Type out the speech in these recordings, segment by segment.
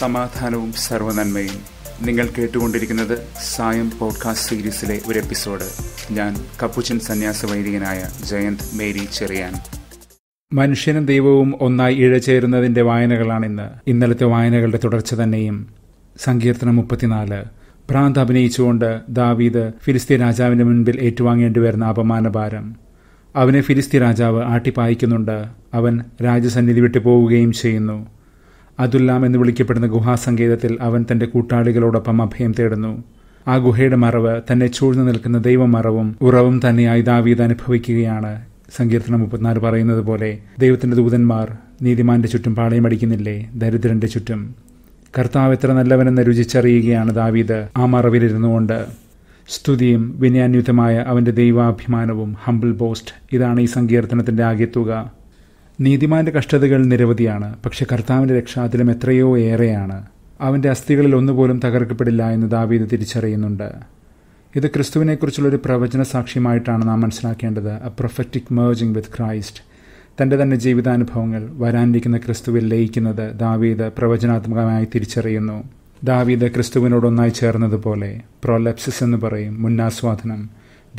സമാധാനവും സർവനന്മയും നിങ്ങൾ കേട്ടുകൊണ്ടിരിക്കുന്നത് സായം പോഡ്കാസ്റ്റ് സീരീസിലെ ഒരു എപ്പിസോഡ് ഞാൻ കപ്പുച്ചൻ സന്യാസ വൈദികനായ ജയന്ത് മേരി ചെറിയാൻ മനുഷ്യനും ദൈവവും ഒന്നായി ഇഴചേരുന്നതിന്റെ വായനകളാണിന്ന് ഇന്നലത്തെ വായനകളുടെ തുടർച്ച തന്നെയും സങ്കീർത്തനം മുപ്പത്തിനാല് പ്രാന്ത് അഭിനയിച്ചുകൊണ്ട് ദാവീദ് ഫിലിസ്തീൻ രാജാവിൻ്റെ മുൻപിൽ ഏറ്റുവാങ്ങേണ്ടി വരുന്ന അപമാനഭാരം അവനെ ഫിലിസ്തി രാജാവ് ആട്ടിപ്പായിക്കുന്നുണ്ട് അവൻ രാജസന്നിധി വിട്ടു പോവുകയും ചെയ്യുന്നു അതുല്ലാം എന്ന് വിളിക്കപ്പെടുന്ന ഗുഹാസങ്കേതത്തിൽ അവൻ തന്റെ കൂട്ടാളികളോടൊപ്പം അഭയം തേടുന്നു ആ ഗുഹയുടെ മറവ് തന്നെ ചൂഴ്ന്നു നിൽക്കുന്ന ദൈവമറവും ഉറവും തന്നെയായി ദാവീദ് അനുഭവിക്കുകയാണ് സങ്കീർത്തനം മുപ്പത്തിനാല് പറയുന്നത് പോലെ ദൈവത്തിന്റെ ദൂതന്മാർ നീതിമാന്റെ ചുറ്റും അടിക്കുന്നില്ലേ ദരിദ്രന്റെ ചുറ്റും കർത്താവ് എത്ര നല്ലവനെന്ന് രുചിച്ചറിയുകയാണ് ദാവീദ് ആ മറവിലിരുന്നുകൊണ്ട് സ്തുതിയും വിനയാന്യുതമായ അവൻ്റെ ദൈവാഭിമാനവും ഹംബിൾ ബോസ്റ്റ് ഇതാണ് ഈ സങ്കീർത്തനത്തിൻ്റെ ആകെത്തുക നീതിമാൻ്റെ കഷ്ടതകൾ നിരവധിയാണ് പക്ഷെ കർത്താവിൻ്റെ രക്ഷ അതിലും എത്രയോ ഏറെയാണ് അവൻ്റെ അസ്ഥികളിൽ ഒന്നുപോലും തകർക്കപ്പെടില്ല എന്ന് ദാവീത് തിരിച്ചറിയുന്നുണ്ട് ഇത് ക്രിസ്തുവിനെക്കുറിച്ചുള്ള ഒരു പ്രവചന സാക്ഷ്യമായിട്ടാണ് നാം മനസ്സിലാക്കേണ്ടത് എ പ്രൊഫക്റ്റിക് മേർജിംഗ് വിത്ത് ക്രൈസ്റ്റ് തൻ്റെ തന്നെ ജീവിതാനുഭവങ്ങൾ വരാനിരിക്കുന്ന ക്രിസ്തുവിൽ ലയിക്കുന്നത് ദാവീദ് പ്രവചനാത്മകമായി തിരിച്ചറിയുന്നു ദാവീദ് ക്രിസ്തുവിനോടൊന്നായി ചേർന്നതുപോലെ പ്രോലെപ്സിസ് എന്ന് പറയും മുന്നാസ്വാദനം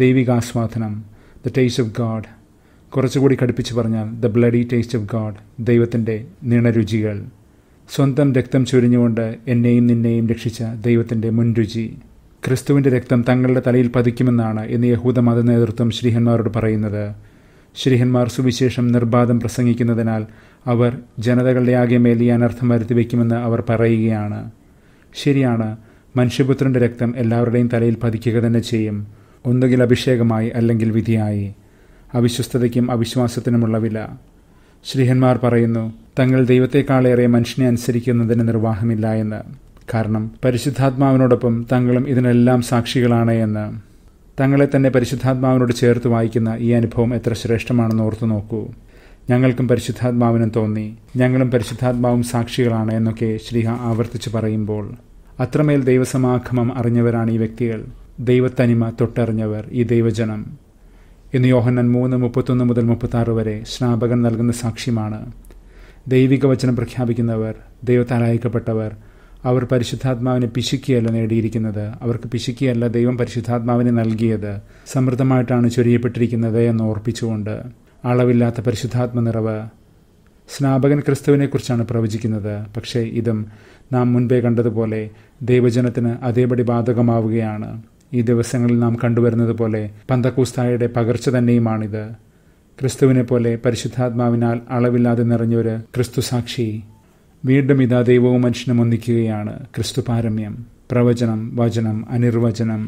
ദൈവികാസ്വാദനം ദ ടേസ്റ്റ് ഓഫ് ഗാഡ് കുറച്ചുകൂടി കടുപ്പിച്ച് പറഞ്ഞാൽ the bloody taste of God ദൈവത്തിൻ്റെ നിണരുചികൾ സ്വന്തം രക്തം ചൊരിഞ്ഞുകൊണ്ട് എന്നെയും നിന്നെയും രക്ഷിച്ച ദൈവത്തിൻ്റെ മുൻരുചി ക്രിസ്തുവിൻ്റെ രക്തം തങ്ങളുടെ തലയിൽ പതിക്കുമെന്നാണ് ഇന്ന് യഹൂദ മത നേതൃത്വം ശ്രീഹന്മാരോട് പറയുന്നത് ശ്രീഹന്മാർ സുവിശേഷം നിർബാധം പ്രസംഗിക്കുന്നതിനാൽ അവർ ജനതകളുടെ ആകെ മേൽ ഈ വരുത്തി വയ്ക്കുമെന്ന് അവർ പറയുകയാണ് ശരിയാണ് മനുഷ്യപുത്രന്റെ രക്തം എല്ലാവരുടെയും തലയിൽ പതിക്കുക തന്നെ ചെയ്യും ഒന്നുകിൽ അഭിഷേകമായി അല്ലെങ്കിൽ വിധിയായി അവിശ്വസ്തതയ്ക്കും അവിശ്വാസത്തിനുമുള്ള വില ശ്രീഹന്മാർ പറയുന്നു തങ്ങൾ ദൈവത്തെക്കാളേറെ മനുഷ്യനെ അനുസരിക്കുന്നതിന് നിർവാഹമില്ല എന്ന് കാരണം പരിശുദ്ധാത്മാവിനോടൊപ്പം തങ്ങളും ഇതിനെല്ലാം സാക്ഷികളാണ് എന്ന് തങ്ങളെ തന്നെ പരിശുദ്ധാത്മാവിനോട് ചേർത്ത് വായിക്കുന്ന ഈ അനുഭവം എത്ര ശ്രേഷ്ഠമാണെന്ന് ഓർത്തു നോക്കൂ ഞങ്ങൾക്കും പരിശുദ്ധാത്മാവിനും തോന്നി ഞങ്ങളും പരിശുദ്ധാത്മാവും സാക്ഷികളാണ് എന്നൊക്കെ ശ്രീഹ ആവർത്തിച്ചു പറയുമ്പോൾ അത്രമേൽ ദൈവസമാഗമം അറിഞ്ഞവരാണ് ഈ വ്യക്തികൾ ദൈവത്തനിമ തൊട്ടറിഞ്ഞവർ ഈ ദൈവജനം ഇന്ന് യോഹന്നൻ മൂന്ന് മുപ്പത്തൊന്ന് മുതൽ മുപ്പത്താറ് വരെ സ്നാപകൻ നൽകുന്ന സാക്ഷ്യമാണ് ദൈവിക വചനം പ്രഖ്യാപിക്കുന്നവർ ദൈവത്താൽ അയക്കപ്പെട്ടവർ അവർ പരിശുദ്ധാത്മാവിനെ പിശുക്കിയല്ല നേടിയിരിക്കുന്നത് അവർക്ക് പിശുക്കിയല്ല ദൈവം പരിശുദ്ധാത്മാവിനെ നൽകിയത് സമൃദ്ധമായിട്ടാണ് ചൊരിയപ്പെട്ടിരിക്കുന്നത് എന്ന് ഓർപ്പിച്ചുകൊണ്ട് അളവില്ലാത്ത പരിശുദ്ധാത്മ നിറവ് സ്നാപകൻ ക്രിസ്തുവിനെക്കുറിച്ചാണ് പ്രവചിക്കുന്നത് പക്ഷേ ഇതും നാം മുൻപേ കണ്ടതുപോലെ ദൈവജനത്തിന് അതേപടി ബാധകമാവുകയാണ് ഈ ദിവസങ്ങളിൽ നാം കണ്ടുവരുന്നത് പോലെ പന്തക്കൂസ്തായുടെ പകർച്ച തന്നെയുമാണിത് ക്രിസ്തുവിനെ പോലെ പരിശുദ്ധാത്മാവിനാൽ അളവില്ലാതെ നിറഞ്ഞൊരു ക്രിസ്തു സാക്ഷി വീണ്ടും ഇതാ ദൈവവും മനുഷ്യനും ഒന്നിക്കുകയാണ് ക്രിസ്തു പാരമ്യം പ്രവചനം വചനം അനിർവചനം